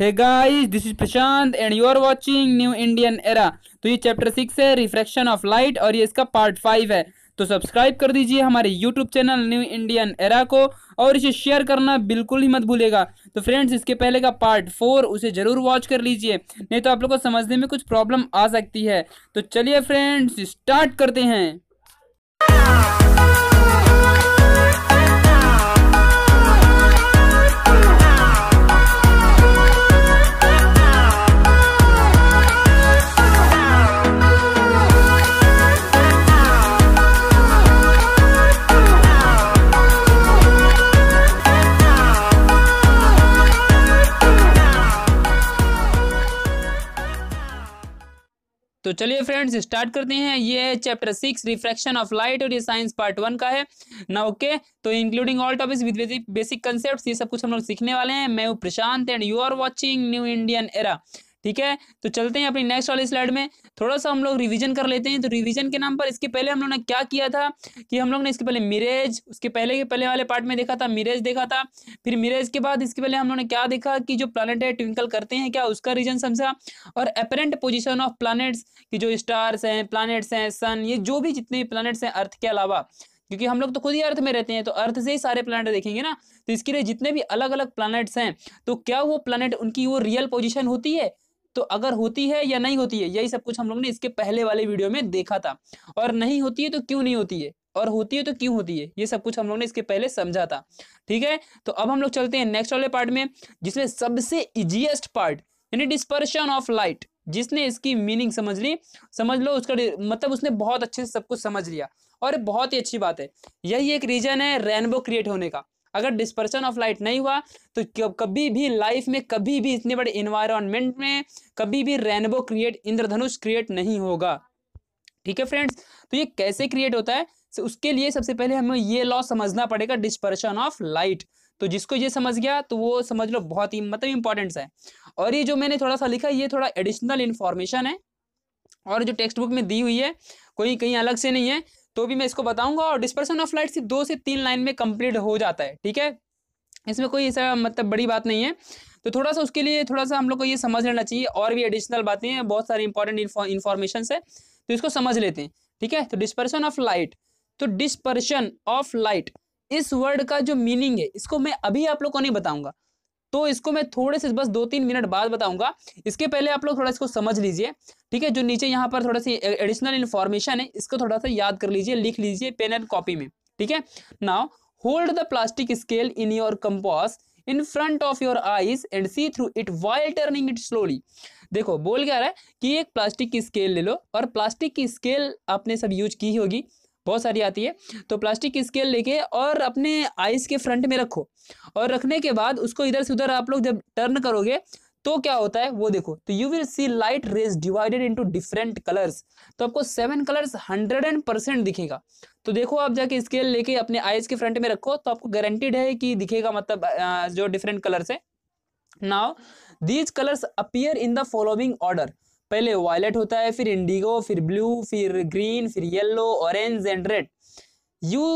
hey guys this is Prashant and you are watching new Indian era तो ये chapter six है refraction of light और ये इसका पार्ट फाइव है तो सब्सक्राइब कर दीजिए हमारे YouTube channel new Indian era को और इसे शेयर करना बिल्कुल ही मत भूलेगा तो फ्रेंड्स इसके पहले का पार्ट फोर उसे ज़रूर वॉच कर लीजिए नहीं तो आप लोग को समझने में कुछ प्रॉब्लम आ सकती है तो चलिए फ्रेंड्स स्टार्ट करते हैं तो चलिए फ्रेंड्स स्टार्ट करते हैं ये है chapter six refraction of light और ये साइंस पार्ट वन का है ना ओके तो including all topics with basic concept ये सब कुछ हम लोग सीखने वाले हैं मैं हूँ Prashant and you are watching new Indian era ठीक है तो चलते हैं अपनी नेक्स्ट वाली स्लाइड में थोड़ा सा हम लोग रिविजन कर लेते हैं तो रिविजन के नाम पर इसके पहले हम लोग ने क्या किया था कि हम लोग ने इसके पहले मिरेज उसके पहले के पहले वाले पार्ट में देखा था मिरेज देखा था फिर मिरेज के बाद इसके पहले हम लोग ने क्या देखा कि जो प्लानट है ट्विंकल करते हैं क्या उसका रीजन समझा और अपेरेंट पोजिशन ऑफ प्लानट्स की जो स्टार्स हैं प्लानट्स हैं सन ये जो भी जितने भी प्लानट्स हैं अर्थ के अलावा क्योंकि हम लोग तो खुद ही अर्थ में रहते हैं तो अर्थ से ही सारे प्लानट देखेंगे ना तो इसके लिए जितने भी अलग अलग प्लानट्स हैं तो क्या वो प्लानट उनकी वो रियल पोजीशन होती है तो अगर होती है या नहीं होती है यही सब कुछ हम लोग ने इसके पहले वाले वीडियो में देखा था और नहीं होती है तो क्यों नहीं होती है और होती है तो क्यों होती है ये सब कुछ हम लोग ने इसके पहले समझा था ठीक है तो अब हम लोग चलते हैं नेक्स्ट वाले पार्ट में जिसमें सबसे इजिएस्ट पार्ट यानी डिस्पर्शन ऑफ लाइट जिसने इसकी मीनिंग समझ ली समझ लो उसका मतलब उसने बहुत अच्छे से सब कुछ समझ लिया और बहुत ही अच्छी बात है यही एक रीजन है रेनबो क्रिएट होने का अगर डिस्पर्सन ऑफ लाइट नहीं हुआ तो कभी भी लाइफ में कभी भी इतने बड़े इन्वायरमेंट में कभी भी रेनबो क्रिएट इंद्रधनुष क्रिएट नहीं होगा ठीक है फ्रेंड्स तो ये कैसे क्रिएट होता है तो उसके लिए सबसे पहले हमें ये लॉ समझना पड़ेगा डिस्पर्शन ऑफ लाइट तो जिसको ये समझ गया तो वो समझ लो बहुत ही मतलब इंपॉर्टेंट है और ये जो मैंने थोड़ा सा लिखा ये थोड़ा एडिशनल इन्फॉर्मेशन है और जो टेक्स्ट बुक में दी हुई है कोई कहीं अलग से नहीं है तो भी मैं इसको बताऊंगा और डिस्पर्सन ऑफ लाइट सिर्फ दो से तीन लाइन में कंप्लीट हो जाता है ठीक है इसमें कोई ऐसा मतलब बड़ी बात नहीं है तो थोड़ा सा उसके लिए थोड़ा सा हम लोग को ये समझ लेना चाहिए और भी एडिशनल बातें हैं बहुत सारी इंपॉर्टेंट इन्फॉर्मेशन है तो इसको समझ लेते हैं ठीक है तो डिस्पर्सन ऑफ लाइट तो डिस्पर्शन ऑफ लाइट इस वर्ड का जो मीनिंग है इसको मैं अभी आप लोग को नहीं बताऊंगा तो इसको मैं थोड़े से बस दो तीन मिनट बाद बताऊंगा इसके पहले आप लोग थोड़ा इसको समझ लीजिए ठीक है जो नीचे यहाँ पर थोड़ा सी एडिशनल इन्फॉर्मेशन है इसको थोड़ा सा याद कर लीजिए लिख लीजिए पेन एंड कॉपी में ठीक है now hold the plastic scale in your compass in front of your eyes and see through it while turning it slowly देखो बोल क्या रहा है कि एक प्लास्टिक की स्केल ले लो और प्लास्टिक की स्केल आपने सब यूज की होगी बहुत सारी आती है तो प्लास्टिक की स्केल लेके और अपने आइस के फ्रंट में रखो और रखने के बाद उसको इधर से उधर आप लोग जब टर्न करोगे तो क्या होता है वो देखो तो you will see light rays divided into different colours तो आपको seven colours hundred and percent दिखेगा तो देखो आप जाके स्केल लेके अपने आइज के फ्रंट में रखो तो आपको गारंटीड है कि दिखेगा मतलब जो डिफरेंट कलर्स है now these colours appear in the following order पहले वायलेट होता है फिर इंडिगो फिर ब्लू फिर ग्रीन फिर yellow orange and red you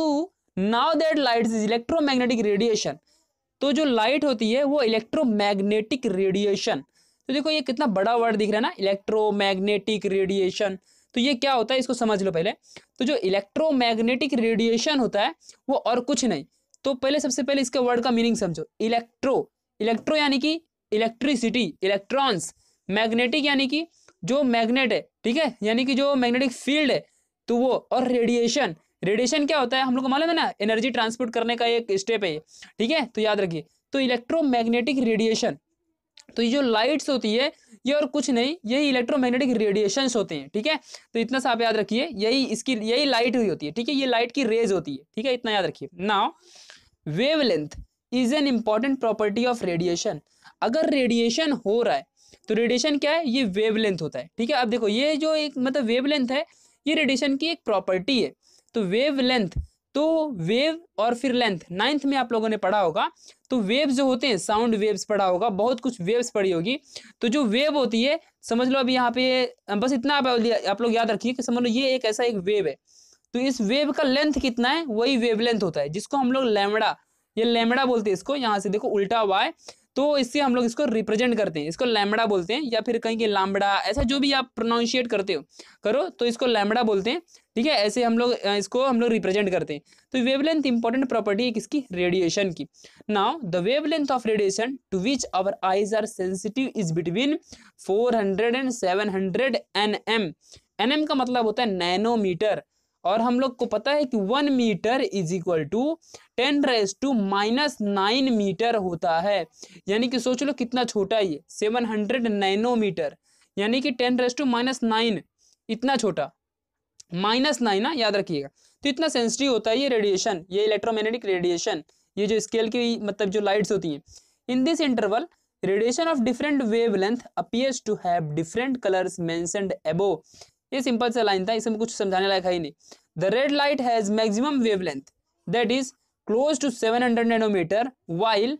know that light is electromagnetic radiation तो जो लाइट होती है वो इलेक्ट्रोमैग्नेटिक रेडिएशन तो देखो ये कितना बड़ा वर्ड दिख रहा है ना इलेक्ट्रोमैग्नेटिक रेडिएशन तो ये क्या होता है इसको समझ लो पहले तो जो इलेक्ट्रोमैग्नेटिक रेडिएशन होता है वो और कुछ नहीं तो पहले सबसे पहले इसके वर्ड का मीनिंग समझो इलेक्ट्रो इलेक्ट्रो यानी कि इलेक्ट्रिसिटी इलेक्ट्रॉन्स मैग्नेटिक यानी कि जो मैग्नेट है ठीक है यानी कि जो मैग्नेटिक फील्ड है तो वो और रेडिएशन रेडिएशन क्या होता है हम लोग को मालूम है ना एनर्जी ट्रांसपोर्ट करने का एक स्टेप है ठीक है तो याद रखिए तो इलेक्ट्रोमैग्नेटिक रेडिएशन तो ये जो लाइट्स होती है ये और कुछ नहीं यही इलेक्ट्रोमैग्नेटिक रेडिएशंस होते हैं ठीक है तो इतना सा आप याद रखिए यही इसकी यही लाइट हुई होती है ठीक है ये लाइट की रेज होती है ठीक है इतना याद रखिए now wavelength is an important property of radiation अगर रेडिएशन हो रहा है तो रेडिएशन क्या है ये वेवलेंथ होता है ठीक है अब देखो ये जो एक मतलब वेवलेंथ है ये रेडिएशन की एक प्रॉपर्टी है तो वेवलेंथ तो वेव और फिर लेंथ नाइन्थ में आप लोगों ने पढ़ा होगा तो वेव जो होते हैं साउंड वेव्स पढ़ा होगा बहुत कुछ वेव्स पढ़ी होगी तो जो वेव होती है समझ लो अब यहाँ पे बस इतना आप, आप लोग याद रखिए कि समझ लो ये एक ऐसा एक वेव है तो इस वेव का लेंथ कितना है वही वेवलेंथ होता है जिसको हम लोग लेमड़ा ये लेमड़ा बोलते हैं इसको यहाँ से देखो उल्टा हुआ है तो इससे हम लोग इसको रिप्रेजेंट करते हैं इसको लैमड़ा बोलते हैं या फिर कहेंगे लामड़ा ऐसा जो भी आप प्रोनाउंशिएट करते हो करो तो इसको लैमड़ा बोलते हैं ठीक है ऐसे हम लोग इसको हम लोग रिप्रेजेंट करते हैं तो वेवलेंथ इंपॉर्टेंट प्रॉपर्टी है किसकी रेडिएशन की now the length of radiation to which our eyes are sensitive is between hundred and seven hundred M N M का मतलब होता है नैनोमीटर और हम लोग को पता है कि one metre is equal to ten raise to minus nine metre होता है यानी कि सोच लो कितना छोटा ये सेवन हंड्रेड नैनोमीटर यानी कि ten raise to minus nine इतना छोटा माइनस नाइन ना याद रखिएगा तो इतना सेंसिटिव होता है ये रेडिएशन ये इलेक्ट्रोमैग्नेटिक रेडिएशन ये जो स्केल की मतलब जो लाइट्स होती हैं in this interval radiation of different wavelength appears to have different colours mentioned above ये सिंपल सा लाइन था इसमें कुछ समझाने लायक है ही नहीं the red light has maximum wavelength that is close to 700 nanometre while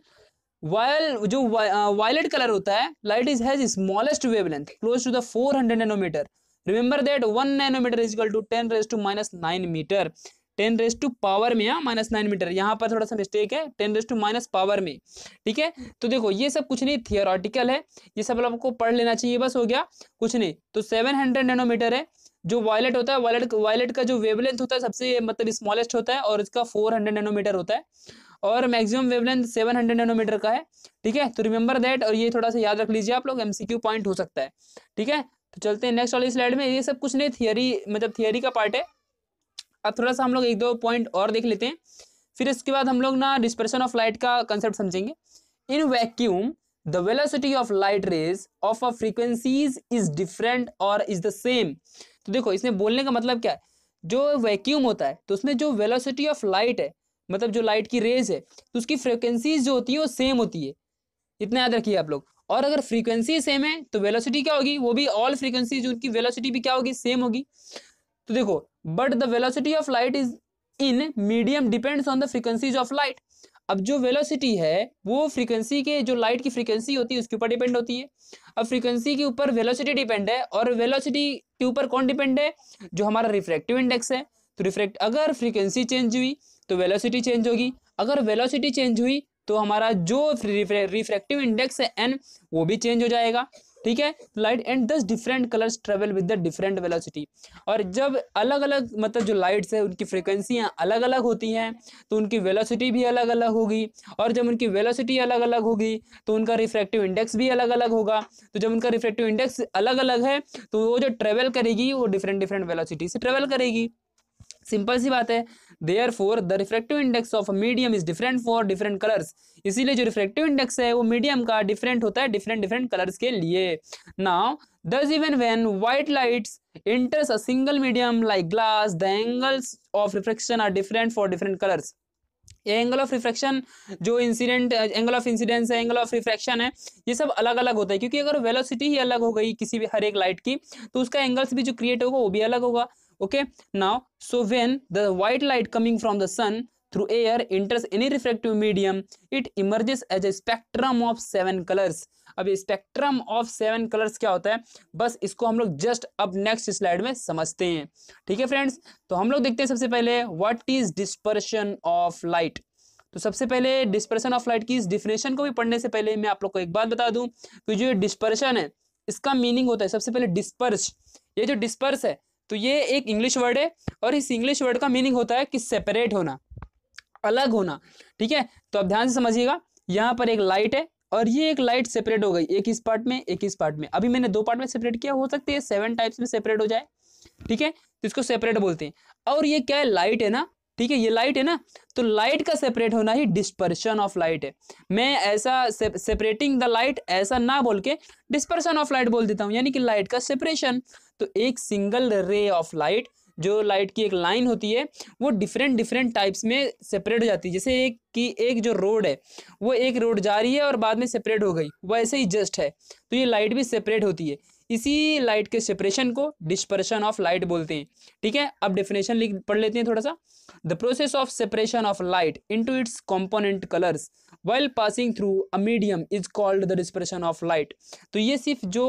वायल जो वायलेट कलर uh, होता है light is has smallest wavelength close to the 400 nanometre remember that one nanometre is equal to ten raise to minus nine metre ten raise to power में यहाँ minus nine metre यहाँ पर थोड़ा सा mistake है ten raise to minus power में ठीक है तो देखो ये सब कुछ नहीं थियोरटिकल है ये सब आपको पढ़ लेना चाहिए बस हो गया कुछ नहीं तो सेवन हंड्रेड नैनोमीटर है जो वायलेट होता है वायलेट वायलेट का जो वेवलेंथ होता है सबसे मतलब स्मॉलेस्ट होता है और इसका फोर हंड्रेड नैनोमीटर होता है और मैक्सिमम वेवलेंथ हंड्रेड नैनोमीटर का है ठीक है तो रिमेंबर दैट और ये थोड़ा सा याद रख लीजिए आप लोग एमसीक्यू पॉइंट हो सकता है ठीक है तो चलते हैं नेक्स्ट वाली स्लाइड में ये सब कुछ नहीं थियोरी मतलब थियोरी का पार्ट है अब थोड़ा सा हम लोग एक दो पॉइंट और देख लेते हैं फिर इसके बाद हम लोग ना डिस्प्रेशन ऑफ लाइट का कंसेप्ट समझेंगे in vacuum the velocity of light rays of a frequencies is different और इज द सेम तो देखो इसमें बोलने का मतलब क्या है जो वैक्यूम होता है तो उसमें जो वेलोसिटी ऑफ लाइट है मतलब जो लाइट की रेज है तो उसकी फ्रीक्वेंसीज जो होती है वो सेम होती है इतना याद रखिए आप लोग और अगर फ्रीक्वेंसी सेम है तो वेलोसिटी क्या होगी वो भी ऑल फ्रीक्वेंसीज उनकी वेलोसिटी भी क्या होगी सेम होगी तो देखो but the velocity of light is in medium depends on the frequencies of light अब जो वेलोसिटी है वो फ्रीक्वेंसी के जो लाइट की फ्रीक्वेंसी होती है उसके ऊपर डिपेंड होती है अब फ्रीक्वेंसी के ऊपर वेलोसिटी डिपेंड है और वेलोसिटी के ऊपर कौन डिपेंड है जो हमारा रिफ्रैक्टिव इंडेक्स है तो रिफ्रैक्ट अगर फ्रीक्वेंसी चेंज हुई तो वेलोसिटी चेंज होगी अगर वेलोसिटी चेंज हुई तो हमारा जो रिफ्रैक्टिव इंडेक्स है एन वो भी चेंज हो जाएगा ठीक है light and thus different colours travel with the different velocity और जब अलग अलग मतलब जो लाइट्स है उनकी फ्रिक्वेंसियाँ अलग अलग होती हैं तो उनकी वेलोसिटी भी अलग अलग होगी और जब उनकी वेलोसिटी अलग अलग होगी तो उनका रिफ्रैक्टिव इंडेक्स भी अलग अलग होगा तो जब उनका रिफ्रैक्टिव इंडेक्स अलग अलग है तो वो जो ट्रेवल करेगी वो डिफरेंट डिफरेंट वेलासिटी से ट्रेवल करेगी सिंपल सी बात है therefore the refractive index of medium is different for different colours इसीलिए जो रिफ्रेक्टिव इंडेक्स है वो मीडियम का डिफरेंट होता है डिफरेंट डिफरेंट कलर्स के लिए now thus even when white lights enters a medium like glass the angles of refraction are different for different colours angle of refraction जो इंसिडेंट एंगल ऑफ इंसिडेंस है angle of refraction है ये सब अलग अलग होता है क्योंकि अगर वेलोसिटी ही अलग हो गई किसी भी हर एक लाइट की तो उसका एंगल्स भी जो क्रिएट होगा वो भी अलग होगा okay now so when the white light coming from the sun through air enters any refractive medium it emerges as a spectrum of seven colours अब स्पेक्ट्रम ऑफ सेवन कलर्स क्या होता है बस इसको हम लोग जस्ट अब नेक्स्ट स्लाइड में समझते हैं ठीक है फ्रेंड्स तो हम लोग देखते हैं सबसे पहले what is dispersion of light तो सबसे पहले डिस्पर्शन ऑफ लाइट की इस डिफिनेशन को भी पढ़ने से पहले मैं आप लोग को एक बात बता दूं कि जो डिस्पर्शन है इसका मीनिंग होता है सबसे पहले डिस्पर्स ये जो डिस्पर्स है तो ये एक इंग्लिश वर्ड है और इस इंग्लिश वर्ड का मीनिंग होता है कि सेपरेट होना अलग होना ठीक है तो आप ध्यान से समझिएगा यहाँ पर एक लाइट है और ये एक लाइट सेपरेट हो गई एक इस पार्ट में एक इस पार्ट में अभी मैंने दो पार्ट में सेपरेट किया हो सकती है सेवन टाइप्स में सेपरेट हो जाए ठीक है तो इसको सेपरेट बोलते हैं और ये क्या है लाइट है ना ठीक है ये लाइट है ना तो लाइट का सेपरेट होना ही डिस्पर्शन ऑफ लाइट है मैं ऐसा सेपरेटिंग द लाइट ऐसा ना बोल के डिस्पर्शन ऑफ लाइट बोल देता हूँ यानी कि लाइट का सेपरेशन तो एक सिंगल रे ऑफ लाइट जो लाइट की एक लाइन होती है वो डिफरेंट डिफरेंट टाइप्स में सेपरेट हो जाती है जैसे एक कि एक जो रोड है वो एक रोड जा रही है और बाद में सेपरेट हो गई वैसे ही जस्ट है तो ये लाइट भी सेपरेट होती है इसी लाइट के सेपरेशन को डिस्पर्शन ऑफ लाइट बोलते हैं ठीक है अब डेफिनेशन लिख पढ़ लेते हैं थोड़ा सा the process of separation of light into its component colours well passing through a medium is called the dispersion of light तो ये सिर्फ जो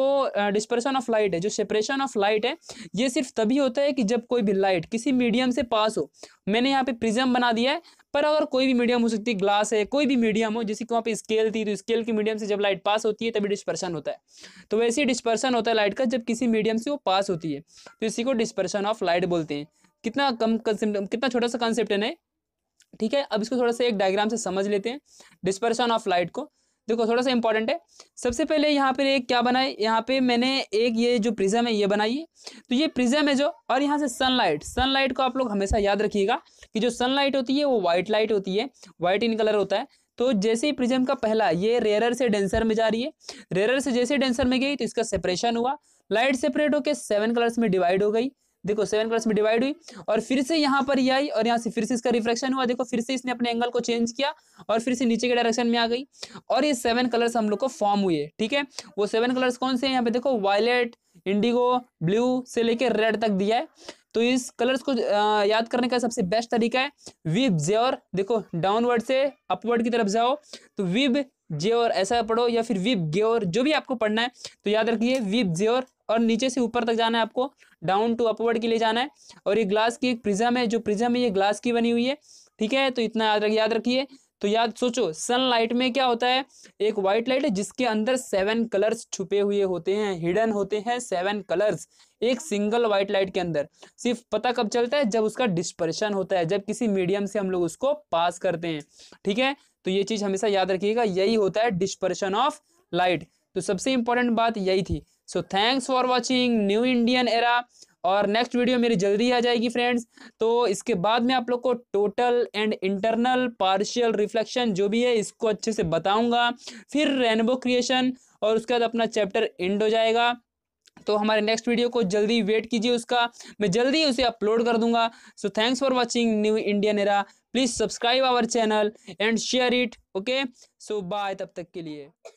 डिस्प्रेशन ऑफ लाइट है जो सेपरेशन ऑफ लाइट है ये सिर्फ तभी होता है कि जब कोई भी लाइट किसी मीडियम से पास हो मैंने यहाँ पे प्रिज्म बना दिया है पर अगर कोई भी मीडियम हो सकती है ग्लास है कोई भी मीडियम हो जैसे कि वहाँ पे स्केल थी तो स्केल के मीडियम से जब लाइट पास होती है तभी डिस्पर्सन होता है तो वैसे ही डिस्पर्सन होता है लाइट का जब किसी मीडियम से वो पास होती है तो इसी को डिस्पर्सन ऑफ लाइट बोलते हैं कितना कम कंसेप्ट कितना छोटा सा कंसेप्ट है ना ठीक है अब इसको थोड़ा सा एक डायग्राम से समझ लेते हैं डिस्पर्सन ऑफ लाइट को देखो थोड़ा सा इंपॉर्टेंट है सबसे पहले यहाँ पर एक क्या बनाए यहाँ पे मैंने एक ये जो प्रिज्म है ये बनाई है तो ये प्रिज्म है जो और यहाँ से सनलाइट सनलाइट को आप लोग हमेशा याद रखिएगा कि जो सनलाइट होती है वो व्हाइट लाइट होती है व्हाइट इन कलर होता है तो जैसे ही प्रिज्म का पहला ये रेरर से डेंसर में जा रही है रेरर से जैसे डेंसर में गई तो इसका सेपरेशन हुआ लाइट सेपरेट होकर सेवन कलर्स में डिवाइड हो गई देखो सेवन प्लस में डिवाइड हुई और फिर से यहाँ पर ये आई और यहाँ से फिर से इसका रिफ्लेक्शन हुआ देखो फिर से इसने अपने एंगल को चेंज किया और फिर से नीचे के डायरेक्शन में आ गई और ये सेवन कलर्स हम लोग को फॉर्म हुए ठीक है वो सेवन कलर्स कौन से हैं यहाँ पे देखो वायलेट इंडिगो ब्लू से लेके रेड तक दिया है तो इस कलर्स को याद करने का सबसे बेस्ट तरीका है विब जेवर देखो डाउनवर्ड से अपवर्ड की तरफ जाओ तो विब जे और ऐसा पढ़ो या फिर विप गे और जो भी आपको पढ़ना है तो याद रखिए विप जे और और नीचे से ऊपर तक जाना है आपको डाउन टू अपवर्ड के लिए जाना है और ये ग्लास की एक प्रिज्म है जो प्रिज्म है ये ग्लास की बनी हुई है ठीक है तो इतना याद रख याद रखिए तो याद सोचो सनलाइट में क्या होता है एक व्हाइट लाइट है जिसके अंदर सेवन कलर्स छुपे हुए होते हैं हिडन होते हैं सेवन कलर्स एक सिंगल व्हाइट लाइट के अंदर सिर्फ पता कब चलता है जब उसका डिस्पर्शन होता है जब किसी मीडियम से हम लोग उसको पास करते हैं ठीक है तो ये चीज हमेशा याद रखिएगा यही होता है डिस्पर्शन ऑफ लाइट तो सबसे इंपॉर्टेंट बात यही थी so thanks for watching new Indian era और नेक्स्ट वीडियो मेरी जल्दी आ जाएगी फ्रेंड्स तो इसके बाद में आप लोग को total and internal partial reflection जो भी है इसको अच्छे से बताऊंगा फिर रेनबो क्रिएशन और उसके बाद अपना चैप्टर एंड हो जाएगा तो हमारे नेक्स्ट वीडियो को जल्दी वेट कीजिए उसका मैं जल्दी उसे अपलोड कर दूंगा so thanks for watching new Indian era please subscribe our channel and share it okay so bye तब तक के लिए